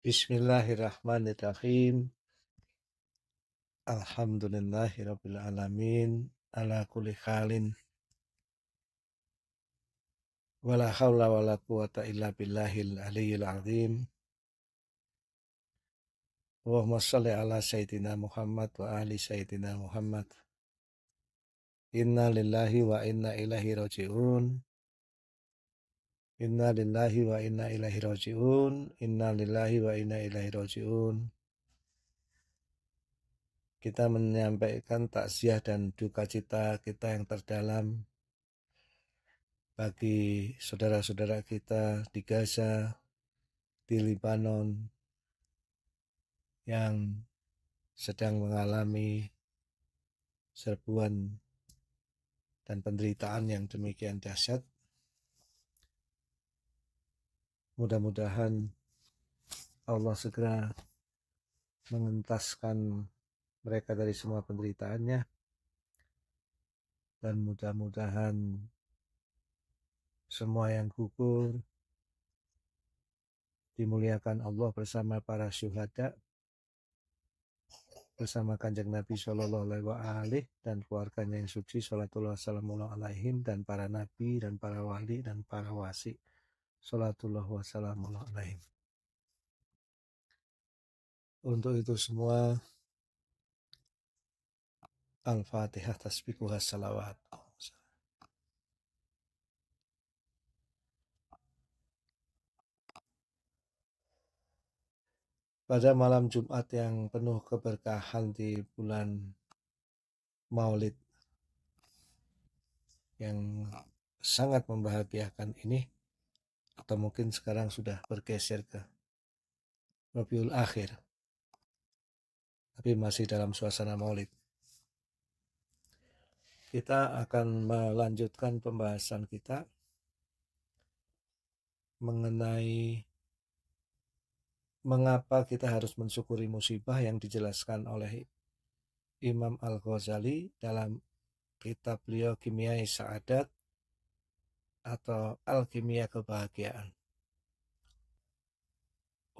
Bismillahirrahmanirrahim. Alhamdulillahirabbil alamin ala kulli khalin. Wala haula wala quwata illa billahil aliyil azim. Allahumma ala sayyidina Muhammad wa ali sayyidina Muhammad. Inna lillahi wa inna ilaihi raji'un. Inna lillahi wa inna ilaihi rajiun. Inna lillahi wa inna ilaihi rajiun. Kita menyampaikan takziah dan duka cita kita yang terdalam bagi saudara-saudara kita di Gaza, di Libanon, yang sedang mengalami serbuan dan penderitaan yang demikian dahsyat Mudah-mudahan Allah segera mengentaskan mereka dari semua penderitaannya dan mudah-mudahan semua yang gugur dimuliakan Allah bersama para syuhada bersama kanjeng Nabi Shallallahu Alaihi Wasallam dan keluarganya yang suci Salatullah Salamualaikum alaihim dan para nabi dan para wali dan para wasi Salatullah wassalamu Untuk itu semua, Al-Fatihah tasbiku salawat. Pada malam Jumat yang penuh keberkahan di bulan Maulid yang sangat membahagiakan ini, atau mungkin sekarang sudah bergeser ke Rabiul Akhir tapi masih dalam suasana maulid kita akan melanjutkan pembahasan kita mengenai mengapa kita harus mensyukuri musibah yang dijelaskan oleh Imam Al-Ghazali dalam kitab beliau Kimiai Sa'adat atau alkimia kebahagiaan.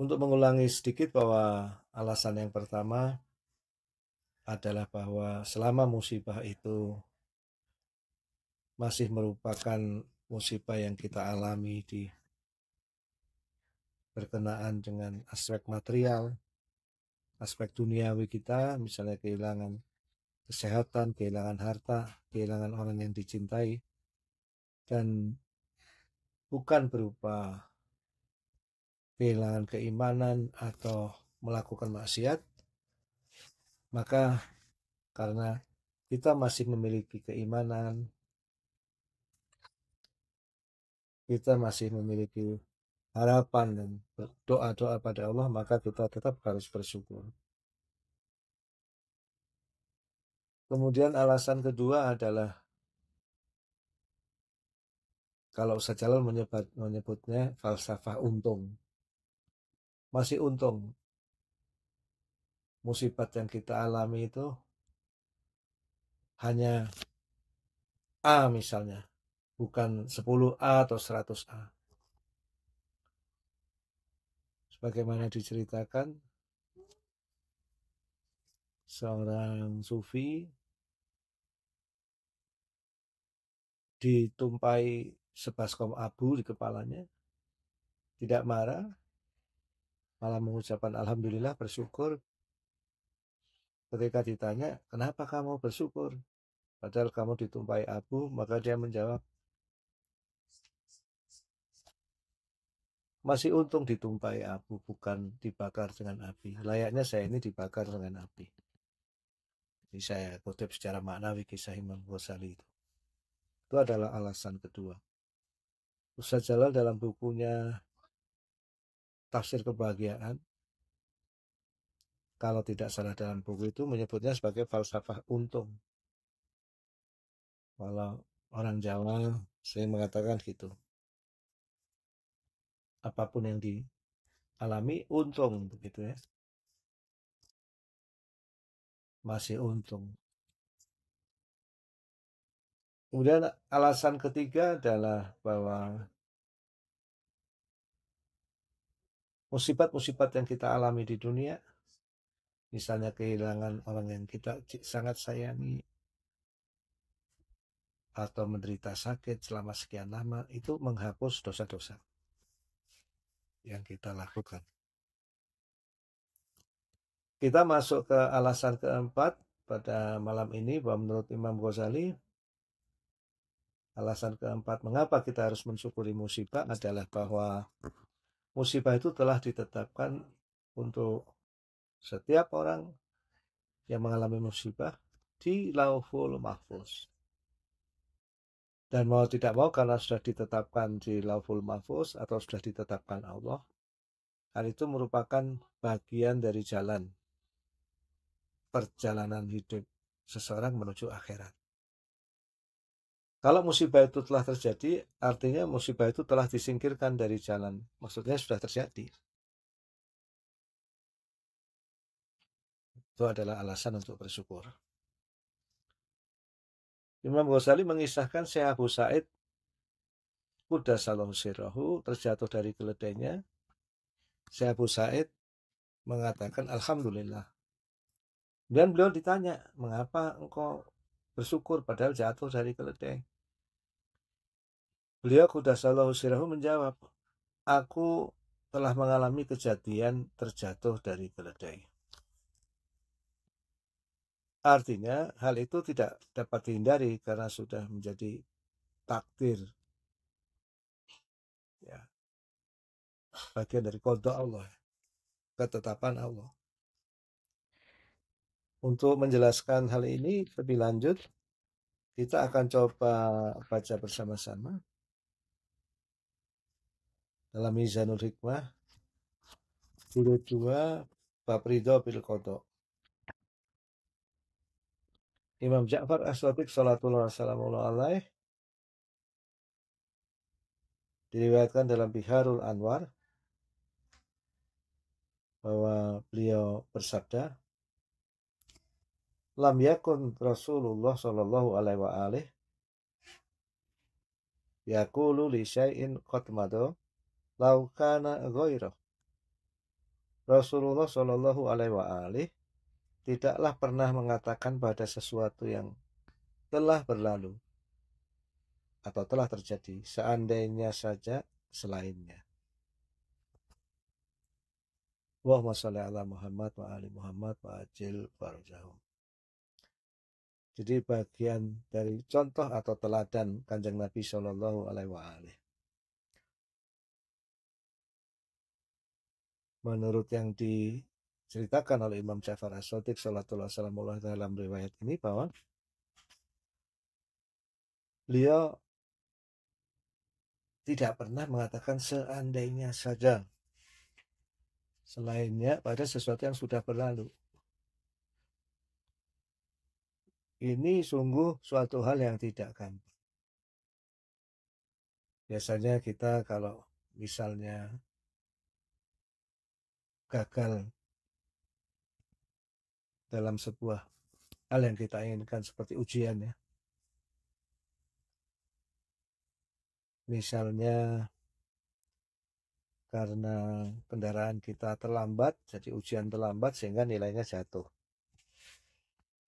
Untuk mengulangi sedikit bahwa alasan yang pertama adalah bahwa selama musibah itu masih merupakan musibah yang kita alami di berkenaan dengan aspek material, aspek duniawi kita, misalnya kehilangan kesehatan, kehilangan harta, kehilangan orang yang dicintai, dan bukan berupa kehilangan keimanan atau melakukan maksiat, maka karena kita masih memiliki keimanan, kita masih memiliki harapan dan doa-doa pada Allah, maka kita tetap harus bersyukur. Kemudian alasan kedua adalah kalau Ustaz Jalal menyebut, menyebutnya falsafah untung. Masih untung. Musibat yang kita alami itu hanya A misalnya, bukan 10A atau 100A. Sebagaimana diceritakan, seorang sufi ditumpai sebaskom abu di kepalanya. Tidak marah, malah mengucapkan Alhamdulillah bersyukur. Ketika ditanya, kenapa kamu bersyukur? Padahal kamu ditumpai abu, maka dia menjawab, masih untung ditumpai abu, bukan dibakar dengan api. Layaknya saya ini dibakar dengan api. ini saya kutip secara maknawi kisah Imam Ghazali itu. Itu adalah alasan kedua. Ustaz Jalal dalam bukunya Tafsir Kebahagiaan kalau tidak salah dalam buku itu menyebutnya sebagai falsafah untung. Kalau orang Jawa saya mengatakan gitu. Apapun yang dialami untung begitu ya. Masih untung. Kemudian alasan ketiga adalah bahwa musibat-musibat yang kita alami di dunia, misalnya kehilangan orang yang kita sangat sayangi, atau menderita sakit selama sekian lama, itu menghapus dosa-dosa yang kita lakukan. Kita masuk ke alasan keempat pada malam ini bahwa menurut Imam Ghazali Alasan keempat mengapa kita harus mensyukuri musibah iya. adalah bahwa hmm. musibah itu telah ditetapkan untuk setiap orang yang mengalami musibah di lauful mahfuz. Dan mau tidak mau karena sudah ditetapkan di lauful mahfuz atau sudah ditetapkan Allah, hal itu merupakan bagian dari jalan perjalanan hidup seseorang menuju akhirat. Kalau musibah itu telah terjadi, artinya musibah itu telah disingkirkan dari jalan. Maksudnya sudah terjadi. Itu adalah alasan untuk bersyukur. Imam Ghazali mengisahkan Syekh Abu Said kuda salam sirahu terjatuh dari keledainya. Syekh Abu Said mengatakan Alhamdulillah. Dan beliau ditanya, mengapa engkau bersyukur padahal jatuh dari keledai? Beliau kudasallahu sirahu menjawab, aku telah mengalami kejadian terjatuh dari keledai. Artinya hal itu tidak dapat dihindari karena sudah menjadi takdir. Ya. Bagian dari kodok Allah. Ketetapan Allah. Untuk menjelaskan hal ini lebih lanjut, kita akan coba baca bersama-sama dalam Mizanul Hikmah jilid dua bab ridho bil Imam Ja'far As-Sadiq salatullah Alaihi alaih diriwayatkan dalam Biharul Anwar bahwa beliau bersabda lam yakun Rasulullah sallallahu alaihi wa alih yaqulu li syai'in qad laukana goiro. Rasulullah Shallallahu alaihi Wasallam tidaklah pernah mengatakan pada sesuatu yang telah berlalu atau telah terjadi seandainya saja selainnya. Allahumma sholli ala Muhammad wa ali Muhammad wa ajil barjahum. Jadi bagian dari contoh atau teladan Kanjeng Nabi Shallallahu alaihi wa menurut yang diceritakan oleh Imam Ja'far As-Sadiq sallallahu alaihi dalam riwayat ini bahwa beliau tidak pernah mengatakan seandainya saja selainnya pada sesuatu yang sudah berlalu. Ini sungguh suatu hal yang tidak gampang. Biasanya kita kalau misalnya gagal dalam sebuah hal yang kita inginkan seperti ujian ya. Misalnya karena kendaraan kita terlambat, jadi ujian terlambat sehingga nilainya jatuh.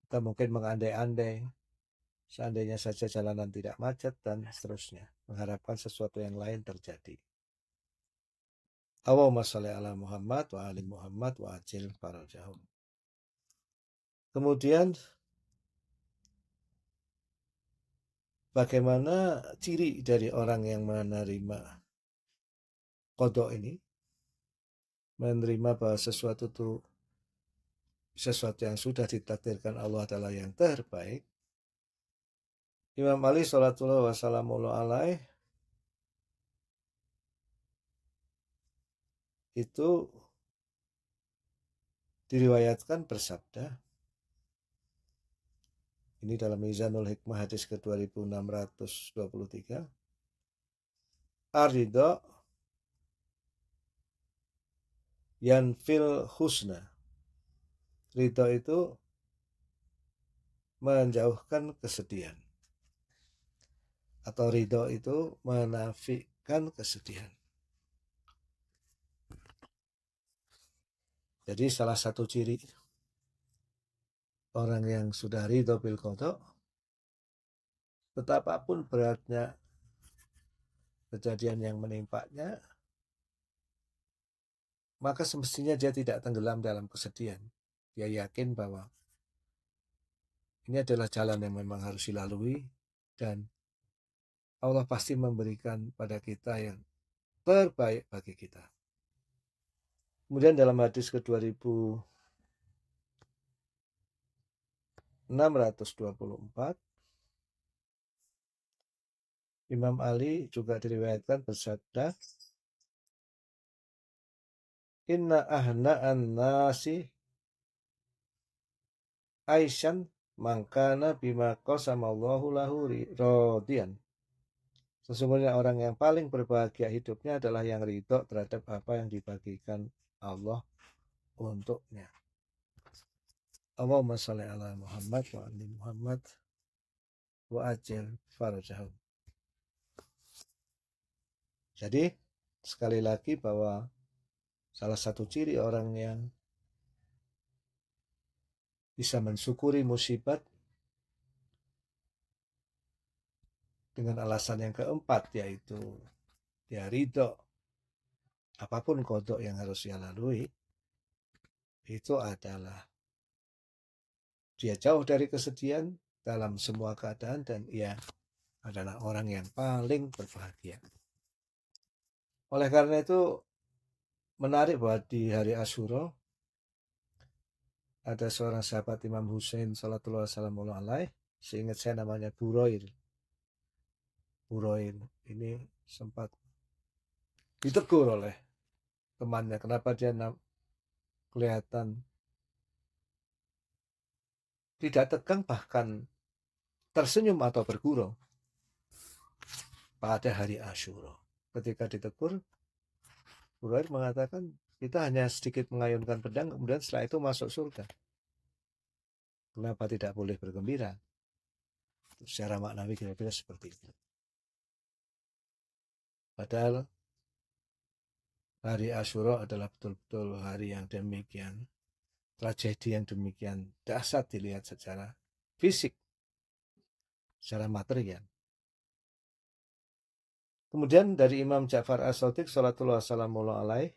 Kita mungkin mengandai-andai, seandainya saja jalanan tidak macet dan seterusnya, mengharapkan sesuatu yang lain terjadi. Allahumma salli ala Muhammad wa ali Muhammad wa ajil farajahum. Kemudian bagaimana ciri dari orang yang menerima kodok ini menerima bahwa sesuatu itu sesuatu yang sudah ditakdirkan Allah Ta'ala yang terbaik Imam Ali Salatullah alaihi itu diriwayatkan bersabda ini dalam Mizanul Hikmah hadis ke 2623 Arido fil husna Rito itu menjauhkan kesedihan atau Rito itu menafikan kesedihan Jadi salah satu ciri orang yang sudah ridho bil kodok, betapapun beratnya kejadian yang menimpanya, maka semestinya dia tidak tenggelam dalam kesedihan. Dia yakin bahwa ini adalah jalan yang memang harus dilalui dan Allah pasti memberikan pada kita yang terbaik bagi kita. Kemudian dalam hadis ke 2624 Imam Ali juga diriwayatkan bersabda Inna an nasi Aisyan mangkana bima allahu lahu rodian. Sesungguhnya orang yang paling berbahagia hidupnya adalah yang ridho terhadap apa yang dibagikan Allah untuknya. Allahumma salli ala Muhammad wa ali Muhammad wa ajil farajahum. Jadi sekali lagi bahwa salah satu ciri orang yang bisa mensyukuri musibat dengan alasan yang keempat yaitu dia ridho apapun kodok yang harus dia lalui, itu adalah dia jauh dari kesedihan dalam semua keadaan dan ia adalah orang yang paling berbahagia. Oleh karena itu menarik bahwa di hari Asyura ada seorang sahabat Imam Hussein salatullah salamu alaih seingat saya namanya Buroir. Buroir ini sempat ditegur oleh temannya kenapa dia kelihatan tidak tegang bahkan tersenyum atau bergurau pada hari Ashuro Ketika ditegur, Burair mengatakan kita hanya sedikit mengayunkan pedang kemudian setelah itu masuk surga. Kenapa tidak boleh bergembira? Secara maknawi kira-kira seperti itu. Padahal hari Ashura adalah betul-betul hari yang demikian tragedi yang demikian dasar dilihat secara fisik secara material kemudian dari Imam Ja'far As-Sadiq salatullah alaihi alaih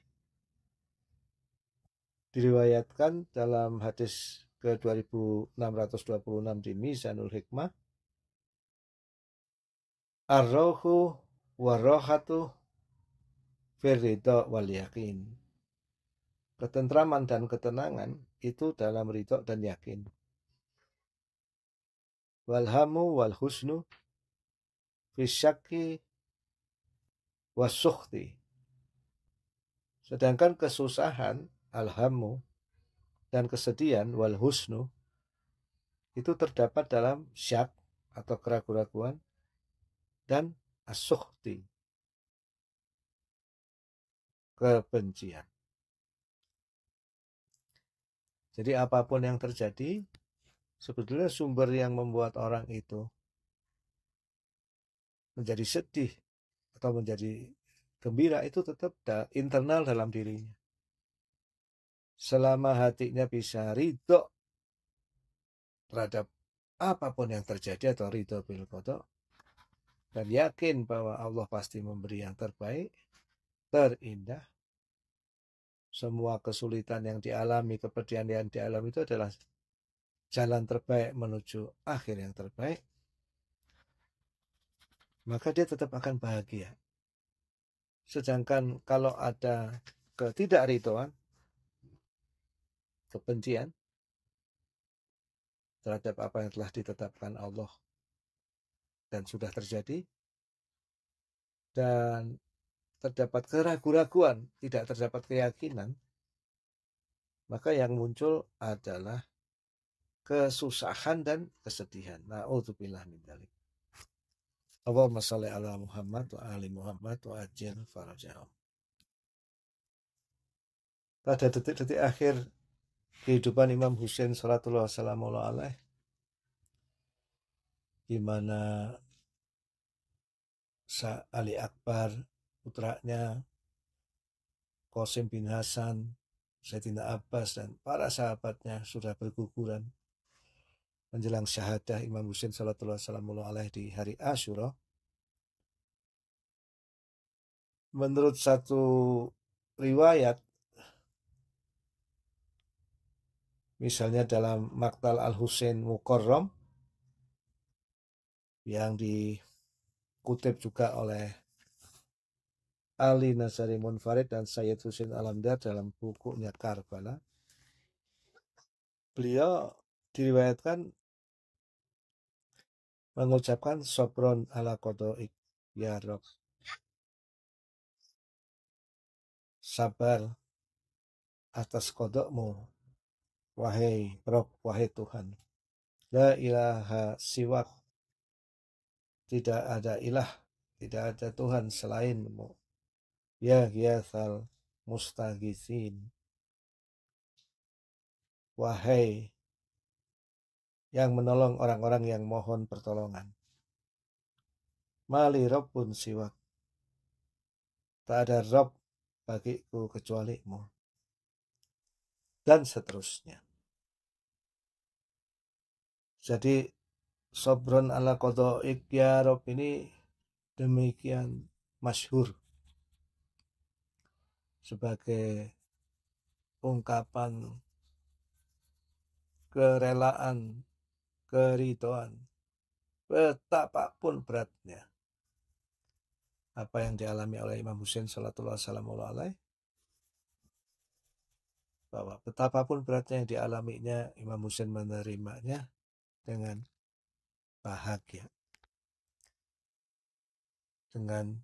diriwayatkan dalam hadis ke 2626 di Mizanul Hikmah Ar-Rohu rohatu firridho wal yakin. Ketentraman dan ketenangan itu dalam ridho dan yakin. Walhamu wal husnu fisyaki wasukti. Sedangkan kesusahan alhamu dan kesedihan wal husnu itu terdapat dalam syak atau keraguan-keraguan dan asukti kebencian. Jadi apapun yang terjadi, sebetulnya sumber yang membuat orang itu menjadi sedih atau menjadi gembira itu tetap da internal dalam dirinya. Selama hatinya bisa ridho terhadap apapun yang terjadi atau ridho bil dan yakin bahwa Allah pasti memberi yang terbaik, terindah. Semua kesulitan yang dialami, kepedihan yang dialami itu adalah jalan terbaik menuju akhir yang terbaik. Maka dia tetap akan bahagia. Sedangkan kalau ada ketidakrituan kebencian terhadap apa yang telah ditetapkan Allah dan sudah terjadi, dan terdapat keraguan-raguan, tidak terdapat keyakinan, maka yang muncul adalah kesusahan dan kesedihan. Nauzubillah min dzalik. Allahumma shalli ala Muhammad wa ali Muhammad wa ajil farajahum. Pada detik-detik akhir kehidupan Imam Husain salatullah wassalamu alaih di mana Sa Ali Akbar putranya Qasim bin Hasan, Sayyidina Abbas dan para sahabatnya sudah berguguran menjelang syahadah Imam Husain sallallahu alaihi di hari Asyura. Menurut satu riwayat misalnya dalam Maktal Al-Husain Mukorrom yang dikutip juga oleh Ali Nasari Munfarid dan Sayyid Husin Alamdar dalam bukunya Karbala. Beliau diriwayatkan mengucapkan sopron ala kodok ya Rob. Sabar atas kodokmu, wahai Rob, wahai Tuhan. La ilaha siwak. Tidak ada ilah, tidak ada Tuhan selainmu ya ghiyathal mustaghisin wahai yang menolong orang-orang yang mohon pertolongan mali pun siwak tak ada rob bagiku kecualimu dan seterusnya jadi sobron ala kodok ya rob ini demikian masyhur sebagai ungkapan kerelaan, keridoan, betapapun beratnya. Apa yang dialami oleh Imam Husain salatullah salamu alaih, bahwa betapapun beratnya yang dialaminya, Imam Husain menerimanya dengan bahagia. Dengan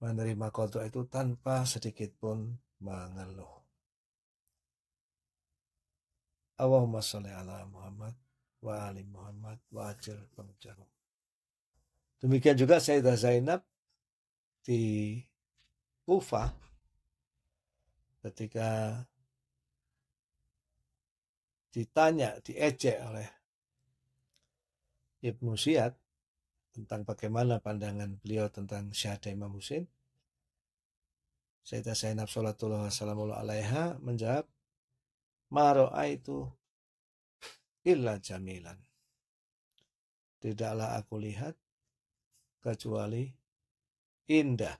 menerima kodok itu tanpa sedikit pun mengeluh. Allahumma sholli ala Muhammad wa ali Muhammad wa ajir pengejarum. Demikian juga Sayyidah Zainab di Kufa ketika ditanya, diejek oleh Ibnu Syiat tentang bagaimana pandangan beliau tentang syahadah Imam Husin. Sayyidah Zainab Salatullah Wassalamu Alaiha menjawab, Maro'a itu illa jamilan. Tidaklah aku lihat kecuali indah.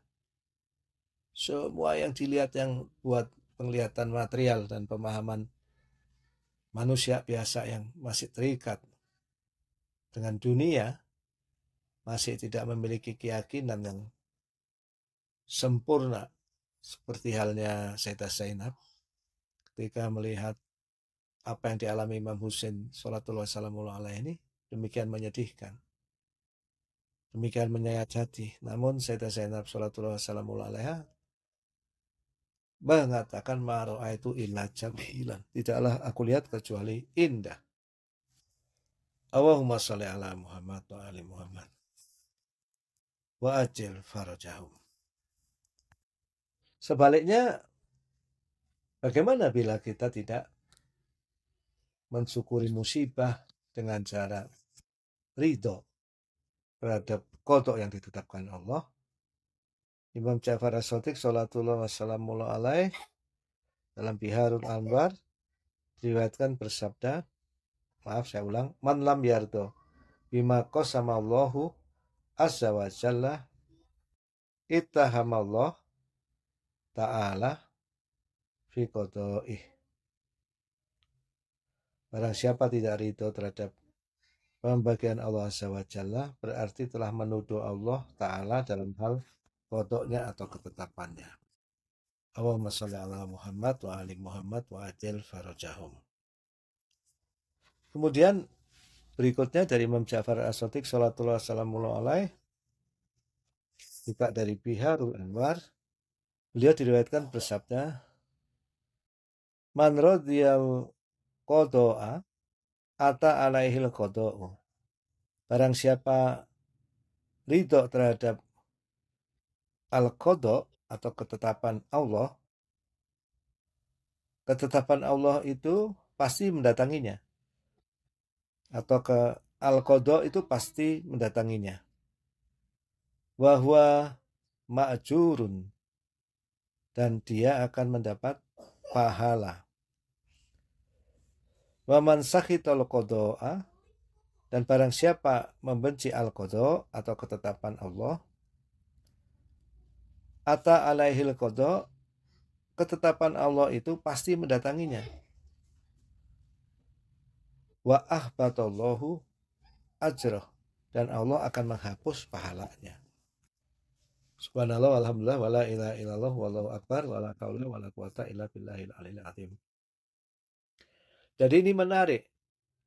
Semua yang dilihat yang buat penglihatan material dan pemahaman manusia biasa yang masih terikat dengan dunia masih tidak memiliki keyakinan yang sempurna seperti halnya Syedah Zainab ketika melihat apa yang dialami Imam Husain Salatul salamullahi alaihi ini demikian menyedihkan demikian menyayat namun Syedah Zainab Salatul salamullahi alaihi mengatakan maroa itu illa jamilan tidaklah aku lihat kecuali indah Allahumma salli ala Muhammad wa ali Muhammad wa ajil farajahum. Sebaliknya, bagaimana bila kita tidak mensyukuri musibah dengan cara ridho terhadap kodok yang ditetapkan Allah? Imam Ja'far as salatullah Wassalamu'ala alaih dalam Biharul Anwar diriwayatkan bersabda maaf saya ulang man lam yardo bima Allahu. Azza wa Jalla ittahamallah ta'ala fi qada'ih. Barang siapa tidak ridho terhadap pembagian Allah Azza wa Jalla berarti telah menuduh Allah Ta'ala dalam hal kodoknya atau ketetapannya. Allahumma salli ala Muhammad wa ali Muhammad wa ajil farajahum. Kemudian Berikutnya dari Imam Ja'far As-Sadiq Salatullah Salamullah Alaih juga dari Biharul Anwar beliau diriwayatkan bersabda Man radiyal kodoa ata alaihil kodo'u barang siapa ridho terhadap al kodo atau ketetapan Allah ketetapan Allah itu pasti mendatanginya atau ke al qadha itu pasti mendatanginya wahwa ma'jurun dan dia akan mendapat pahala man sakhital qadha dan barang siapa membenci al qadha atau ketetapan Allah ata alaihil qadha ketetapan Allah itu pasti mendatanginya wa ahbatallahu ajrah dan Allah akan menghapus pahalanya. Subhanallah walhamdulillah wala ilaha illallah wallahu akbar wala haula wala quwata illa billahil aliyil azim. Jadi ini menarik.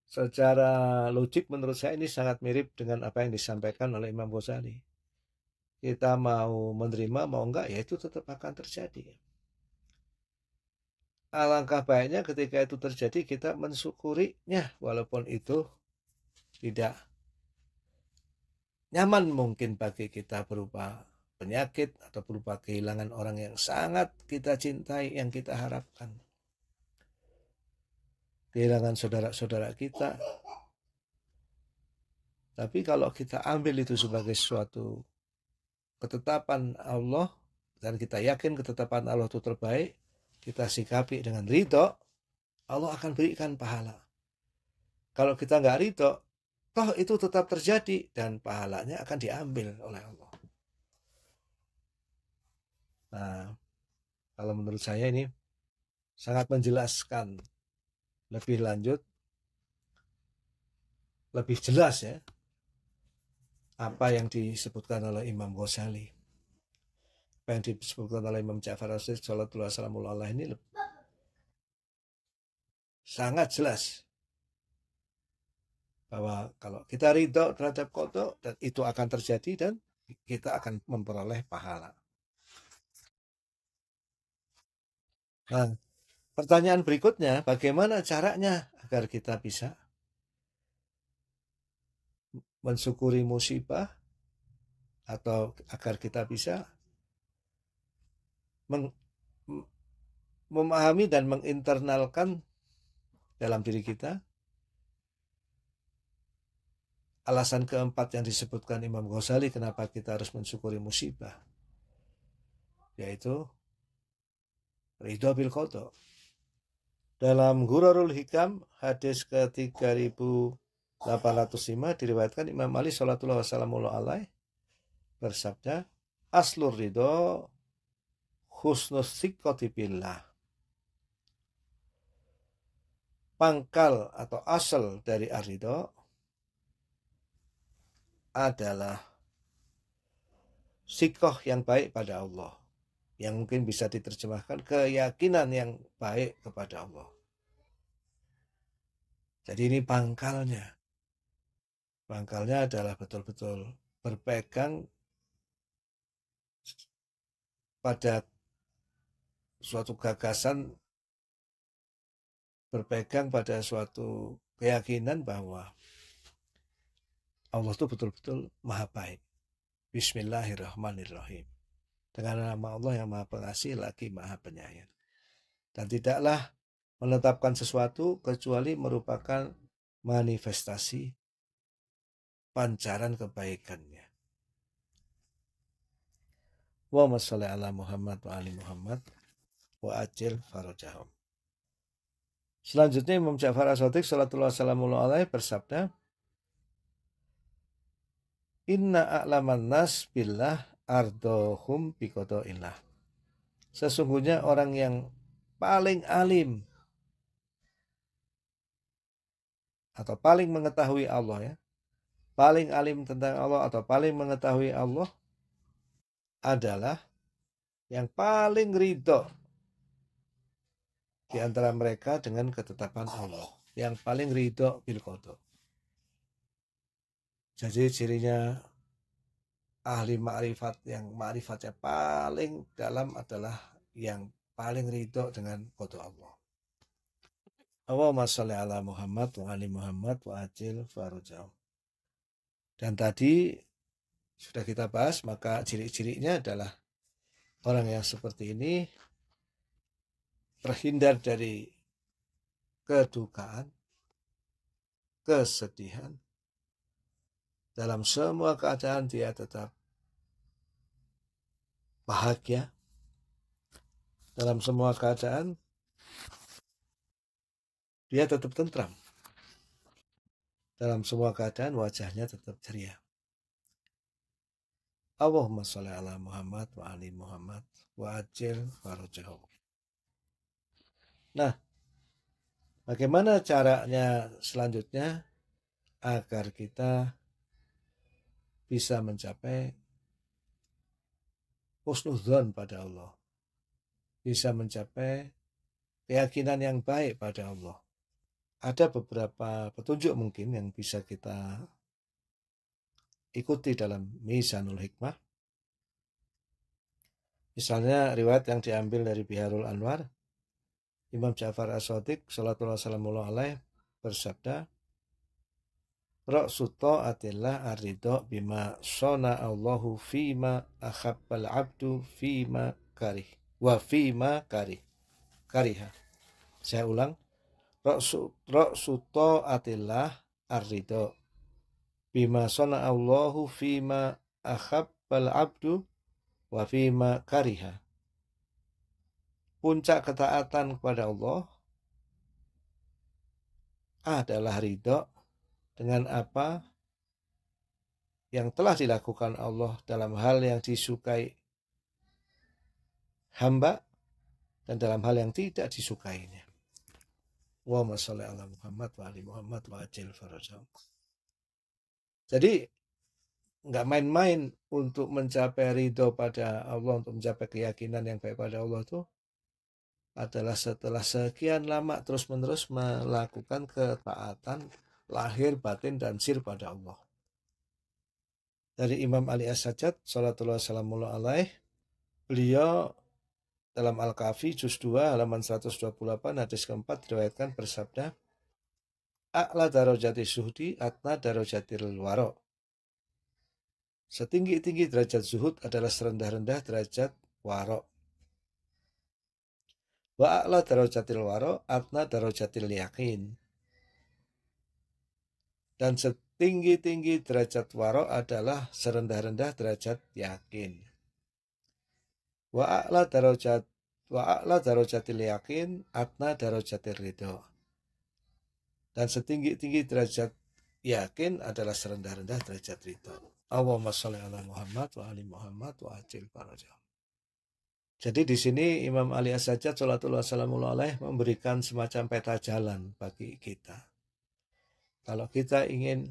Secara logik menurut saya ini sangat mirip dengan apa yang disampaikan oleh Imam Ghazali. Kita mau menerima mau enggak ya itu tetap akan terjadi alangkah baiknya ketika itu terjadi kita mensyukurinya walaupun itu tidak nyaman mungkin bagi kita berupa penyakit atau berupa kehilangan orang yang sangat kita cintai yang kita harapkan kehilangan saudara-saudara kita tapi kalau kita ambil itu sebagai suatu ketetapan Allah dan kita yakin ketetapan Allah itu terbaik kita sikapi dengan ridho, Allah akan berikan pahala. Kalau kita nggak ridho, toh itu tetap terjadi dan pahalanya akan diambil oleh Allah. Nah, kalau menurut saya ini sangat menjelaskan lebih lanjut, lebih jelas ya, apa yang disebutkan oleh Imam Ghazali apa yang disebutkan oleh Imam Ja'far as Salatul Salatullah Allah ini sangat jelas bahwa kalau kita ridho terhadap kodok dan itu akan terjadi dan kita akan memperoleh pahala. Nah, pertanyaan berikutnya, bagaimana caranya agar kita bisa mensyukuri musibah atau agar kita bisa meng, memahami dan menginternalkan dalam diri kita alasan keempat yang disebutkan Imam Ghazali kenapa kita harus mensyukuri musibah yaitu ridho bil dalam Gurarul Hikam hadis ke 3805 diriwayatkan Imam Ali alaihi Wasallam bersabda aslur ridho husnus sikoti billah. Pangkal atau asal dari arido adalah sikoh yang baik pada Allah. Yang mungkin bisa diterjemahkan keyakinan yang baik kepada Allah. Jadi ini pangkalnya. Pangkalnya adalah betul-betul berpegang pada suatu gagasan berpegang pada suatu keyakinan bahwa Allah itu betul-betul maha baik. Bismillahirrahmanirrahim. Dengan nama Allah yang maha pengasih lagi maha penyayang. Dan tidaklah menetapkan sesuatu kecuali merupakan manifestasi pancaran kebaikannya. Wa ala Muhammad wa ali Muhammad wa ajil farajahum. Selanjutnya Imam Ja'far As-Sadiq sallallahu alaihi bersabda, Inna a'laman nas billah ardohum illah. Sesungguhnya orang yang paling alim atau paling mengetahui Allah ya. Paling alim tentang Allah atau paling mengetahui Allah adalah yang paling ridho di antara mereka dengan ketetapan Allah oh. yang paling ridho bil -kodo. Jadi cirinya ahli ma'rifat yang ma'rifatnya paling dalam adalah yang paling ridho dengan kodo Allah. Allahumma sholli ala Muhammad wa ali Muhammad wa ajil farujau. Dan tadi sudah kita bahas maka ciri-cirinya adalah orang yang seperti ini terhindar dari kedukaan, kesedihan. Dalam semua keadaan dia tetap bahagia. Dalam semua keadaan dia tetap tentram. Dalam semua keadaan wajahnya tetap ceria. Allahumma sholli ala Muhammad wa ali Muhammad wa ajil farajahu. Nah, bagaimana caranya selanjutnya agar kita bisa mencapai husnudzon pada Allah. Bisa mencapai keyakinan yang baik pada Allah. Ada beberapa petunjuk mungkin yang bisa kita ikuti dalam Mizanul Hikmah. Misalnya riwayat yang diambil dari Biharul Anwar Imam Ja'far As-Sadiq salatullah alaihi alaih bersabda Ra ta'atillah ar arido bima sona Allahu fima akhabbal abdu fima karih wa fima karih kariha saya ulang Ra Ra'su atillah ar bima sona Allahu fima akhabbal abdu wa fima kariha puncak ketaatan kepada Allah adalah ridho dengan apa yang telah dilakukan Allah dalam hal yang disukai hamba dan dalam hal yang tidak disukainya. Muhammad wa ali Jadi nggak main-main untuk mencapai ridho pada Allah, untuk mencapai keyakinan yang baik pada Allah tuh adalah setelah sekian lama terus-menerus melakukan ketaatan lahir, batin, dan sir pada Allah. Dari Imam Ali As-Sajjad, salatullah salamullah alaih, beliau dalam Al-Kafi, Juz 2, halaman 128, hadis keempat, diriwayatkan bersabda, A'la darajati suhdi, atna darajati waro. Setinggi-tinggi derajat zuhud adalah serendah-rendah derajat warok wa a'la darajatil waro atna darajatil yakin dan setinggi-tinggi derajat waro adalah serendah-rendah derajat yakin wa a'la darajat wa a'la darajatil yakin atna darajatil ridho dan setinggi-tinggi derajat yakin adalah serendah-rendah derajat ridho Allahumma sholli ala Muhammad wa ali Muhammad wa ajil barajah jadi di sini Imam Ali As-Sajjad sallallahu alaihi memberikan semacam peta jalan bagi kita. Kalau kita ingin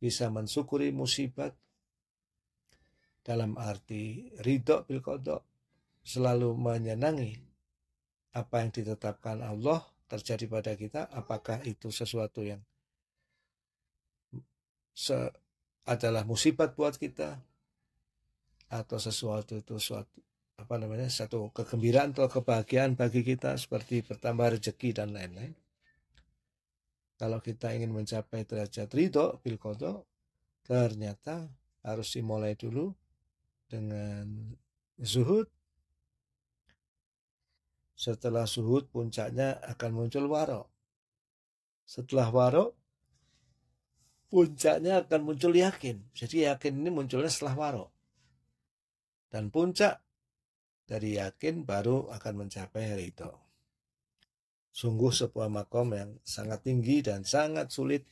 bisa mensyukuri musibah dalam arti ridho bil kodok, selalu menyenangi apa yang ditetapkan Allah terjadi pada kita, apakah itu sesuatu yang se adalah musibah buat kita atau sesuatu itu suatu apa namanya satu kegembiraan atau kebahagiaan bagi kita seperti bertambah rezeki dan lain-lain. Kalau kita ingin mencapai derajat ridho bil ternyata harus dimulai dulu dengan zuhud. Setelah zuhud puncaknya akan muncul waro. Setelah waro puncaknya akan muncul yakin. Jadi yakin ini munculnya setelah waro. Dan puncak dari yakin baru akan mencapai hari itu. Sungguh sebuah makom yang sangat tinggi dan sangat sulit.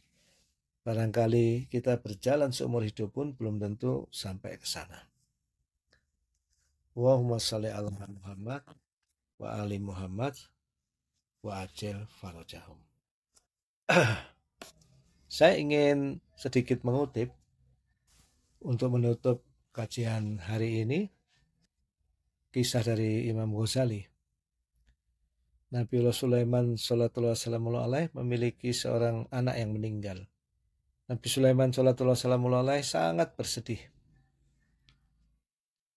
Barangkali kita berjalan seumur hidup pun belum tentu sampai ke sana. Allahumma salli ala Muhammad wa ali Muhammad wa ajil farajahum. Saya ingin sedikit mengutip untuk menutup kajian hari ini kisah dari Imam Ghazali. Allah Sulaiman Salatullah Alaihi Alaih memiliki seorang anak yang meninggal. Nabi Sulaiman Salatullah Salamu Alaih sangat bersedih.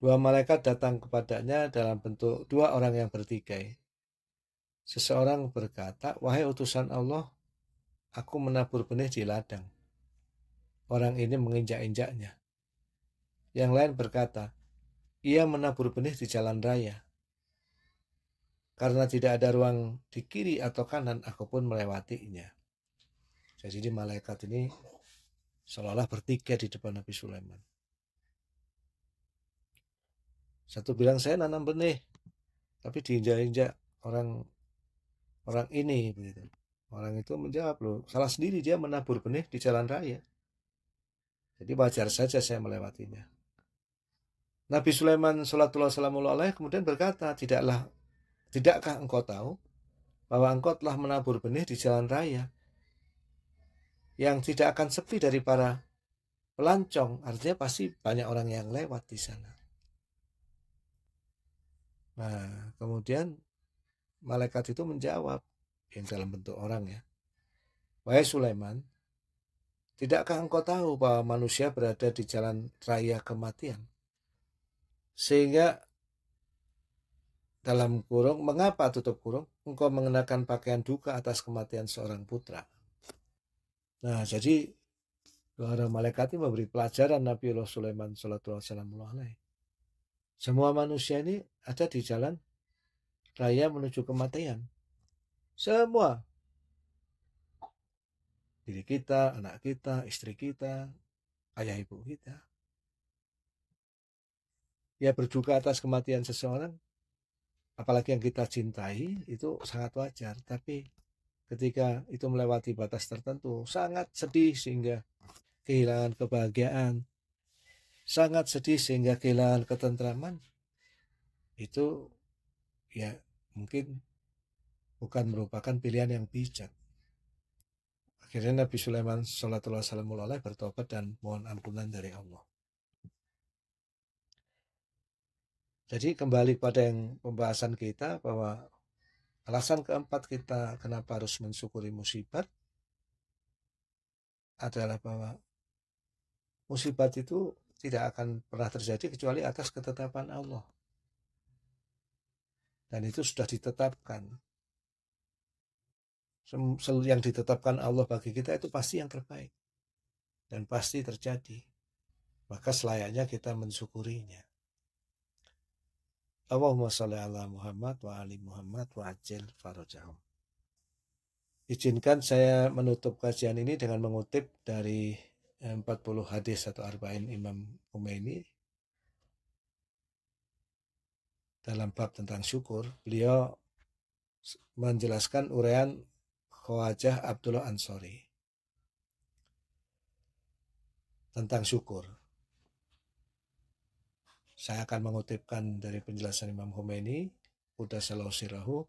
Dua malaikat datang kepadanya dalam bentuk dua orang yang bertikai. Seseorang berkata, Wahai utusan Allah, aku menabur benih di ladang. Orang ini menginjak-injaknya. Yang lain berkata, ia menabur benih di jalan raya. Karena tidak ada ruang di kiri atau kanan, aku pun melewatinya. Jadi ini malaikat ini seolah-olah bertiga di depan Nabi Sulaiman. Satu bilang saya nanam benih, tapi diinjak-injak orang orang ini begitu. Orang itu menjawab loh, salah sendiri dia menabur benih di jalan raya. Jadi wajar saja saya melewatinya. Nabi Sulaiman Shallallahu Alaihi kemudian berkata, tidaklah, tidakkah engkau tahu bahwa engkau telah menabur benih di jalan raya yang tidak akan sepi dari para pelancong, artinya pasti banyak orang yang lewat di sana. Nah, kemudian malaikat itu menjawab yang dalam bentuk orang ya. Wahai Sulaiman, tidakkah engkau tahu bahwa manusia berada di jalan raya kematian? Sehingga dalam kurung, mengapa tutup kurung? Engkau mengenakan pakaian duka atas kematian seorang putra. Nah, jadi dua orang malaikat ini memberi pelajaran nabi allah Sulaiman Shallallahu Alaihi Semua manusia ini ada di jalan raya menuju kematian. Semua. Diri kita, anak kita, istri kita, ayah ibu kita ya berduka atas kematian seseorang apalagi yang kita cintai itu sangat wajar tapi ketika itu melewati batas tertentu sangat sedih sehingga kehilangan kebahagiaan sangat sedih sehingga kehilangan ketentraman itu ya mungkin bukan merupakan pilihan yang bijak akhirnya Nabi Sulaiman Shallallahu Alaihi Wasallam bertobat dan mohon ampunan dari Allah Jadi kembali pada yang pembahasan kita bahwa alasan keempat kita kenapa harus mensyukuri musibat adalah bahwa musibat itu tidak akan pernah terjadi kecuali atas ketetapan Allah. Dan itu sudah ditetapkan. Yang ditetapkan Allah bagi kita itu pasti yang terbaik. Dan pasti terjadi. Maka selayaknya kita mensyukurinya. Allahumma salli ala Muhammad wa ali Muhammad wa ajil farajahum. Izinkan saya menutup kajian ini dengan mengutip dari 40 eh, hadis atau arba'in Imam Khomeini dalam bab tentang syukur. Beliau menjelaskan uraian Khawajah Abdullah Ansori tentang syukur. Saya akan mengutipkan dari penjelasan Imam Khomeini, Buddha Sirahu.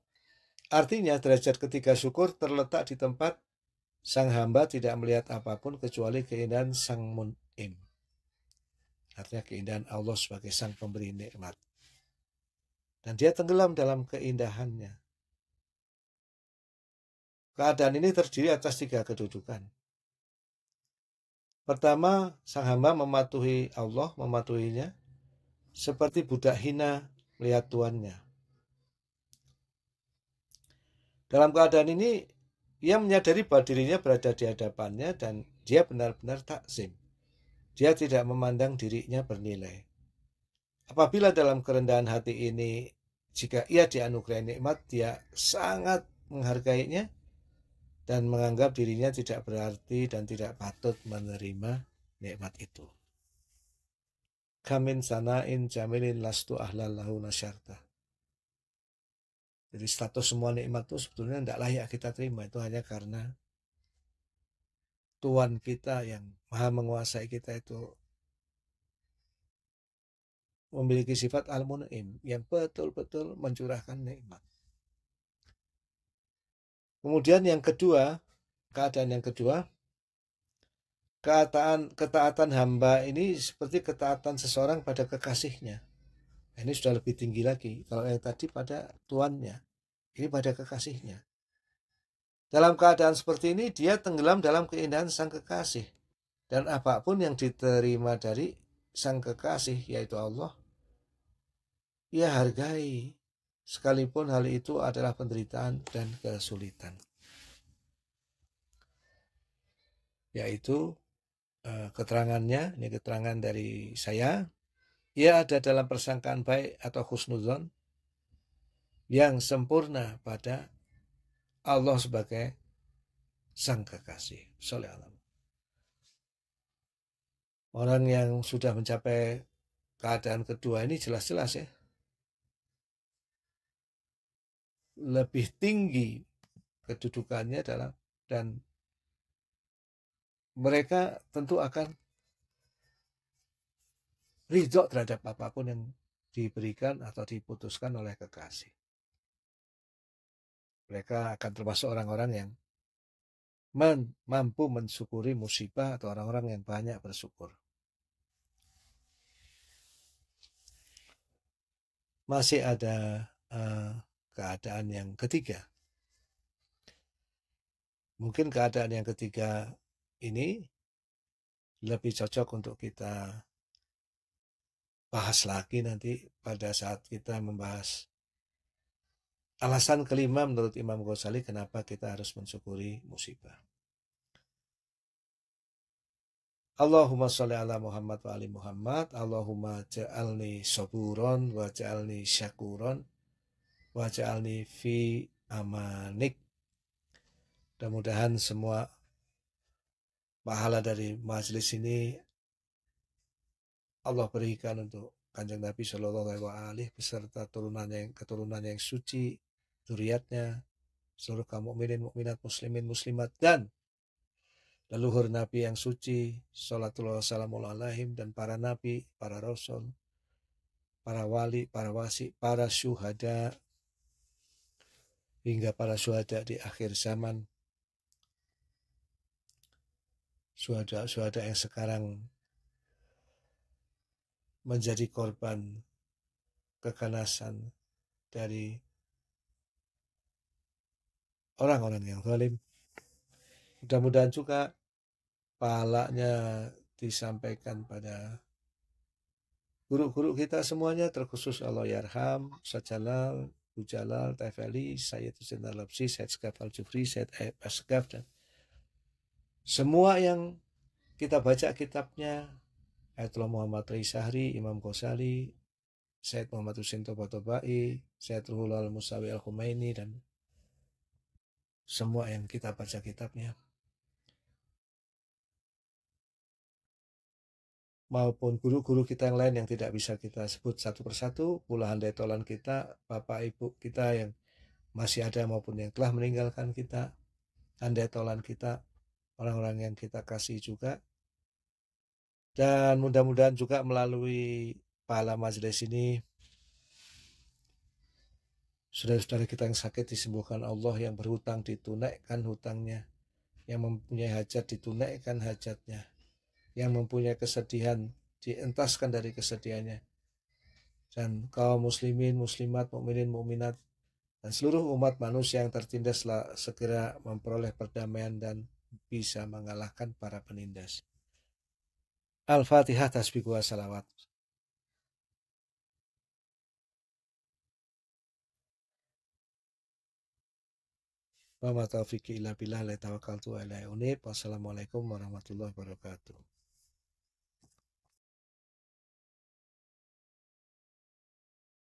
Artinya derajat ketiga syukur terletak di tempat sang hamba tidak melihat apapun kecuali keindahan sang mun'im. Artinya keindahan Allah sebagai sang pemberi nikmat. Dan dia tenggelam dalam keindahannya. Keadaan ini terdiri atas tiga kedudukan. Pertama, sang hamba mematuhi Allah, mematuhinya seperti budak hina melihat tuannya. Dalam keadaan ini, ia menyadari bahwa dirinya berada di hadapannya dan dia benar-benar takzim. Dia tidak memandang dirinya bernilai. Apabila dalam kerendahan hati ini, jika ia dianugerahi nikmat, dia sangat menghargainya dan menganggap dirinya tidak berarti dan tidak patut menerima nikmat itu kamin sana'in jamilin lastu ahlal lahu nasyarta. Jadi status semua nikmat itu sebetulnya tidak layak kita terima. Itu hanya karena Tuhan kita yang maha menguasai kita itu memiliki sifat al-mun'im yang betul-betul mencurahkan nikmat. Kemudian yang kedua, keadaan yang kedua, keataan ketaatan hamba ini seperti ketaatan seseorang pada kekasihnya. Nah, ini sudah lebih tinggi lagi. Kalau yang tadi pada tuannya, ini pada kekasihnya. Dalam keadaan seperti ini dia tenggelam dalam keindahan sang kekasih. Dan apapun yang diterima dari sang kekasih yaitu Allah, ia hargai sekalipun hal itu adalah penderitaan dan kesulitan. Yaitu Eh, keterangannya, ini keterangan dari saya, ia ada dalam persangkaan baik atau khusnudon yang sempurna pada Allah sebagai sang kekasih. Soleh alam. Orang yang sudah mencapai keadaan kedua ini jelas-jelas ya. Lebih tinggi kedudukannya dalam dan mereka tentu akan ridho terhadap apapun yang diberikan atau diputuskan oleh kekasih. Mereka akan termasuk orang-orang yang men mampu mensyukuri musibah atau orang-orang yang banyak bersyukur. Masih ada uh, keadaan yang ketiga. Mungkin keadaan yang ketiga ini lebih cocok untuk kita bahas lagi nanti pada saat kita membahas alasan kelima menurut Imam Ghazali kenapa kita harus mensyukuri musibah. Allahumma sholli ala Muhammad wa ali Muhammad, Allahumma ja'alni saburon wa ja'alni syakuron wa ja'alni fi amanik. Mudah-mudahan semua pahala dari majelis ini Allah berikan untuk Kanjeng Nabi Shallallahu Alaihi Wasallam beserta turunannya yang keturunan yang suci, duriatnya, seluruh kaum mukminin, mukminat, muslimin, muslimat dan leluhur Nabi yang suci, salatullah salamu alaihim dan para nabi, para rasul, para wali, para wasi, para syuhada hingga para syuhada di akhir zaman suada-suada yang sekarang menjadi korban keganasan dari orang-orang yang zalim. Mudah-mudahan juga pahalanya disampaikan pada guru-guru kita semuanya terkhusus Allah Yarham, Sajalal, Bujalal, Taifali, Sayyid Zainal al Sayyid Skaf Al-Jufri, Sayyid Asgaf, dan semua yang kita baca kitabnya, Ayatullah Muhammad Rizahri, Imam Ghazali, Syed Muhammad Husin Toba Tobai, Syed Ruhul Al-Musawi Al-Khumaini, dan semua yang kita baca kitabnya. maupun guru-guru kita yang lain yang tidak bisa kita sebut satu persatu, puluhan detolan kita, bapak ibu kita yang masih ada maupun yang telah meninggalkan kita, tolan kita, orang-orang yang kita kasih juga. Dan mudah-mudahan juga melalui pahala majelis ini saudara-saudara kita yang sakit disembuhkan Allah, yang berhutang ditunaikan hutangnya, yang mempunyai hajat ditunaikan hajatnya, yang mempunyai kesedihan dientaskan dari kesedihannya. Dan kaum muslimin, muslimat, mukminin, mukminat dan seluruh umat manusia yang tertindas segera memperoleh perdamaian dan bisa mengalahkan para penindas. Al-Fatihah tasbih wa salawat. Wa ma taufiqi illa billah la tawakkaltu ala unib. Wassalamualaikum warahmatullahi wabarakatuh.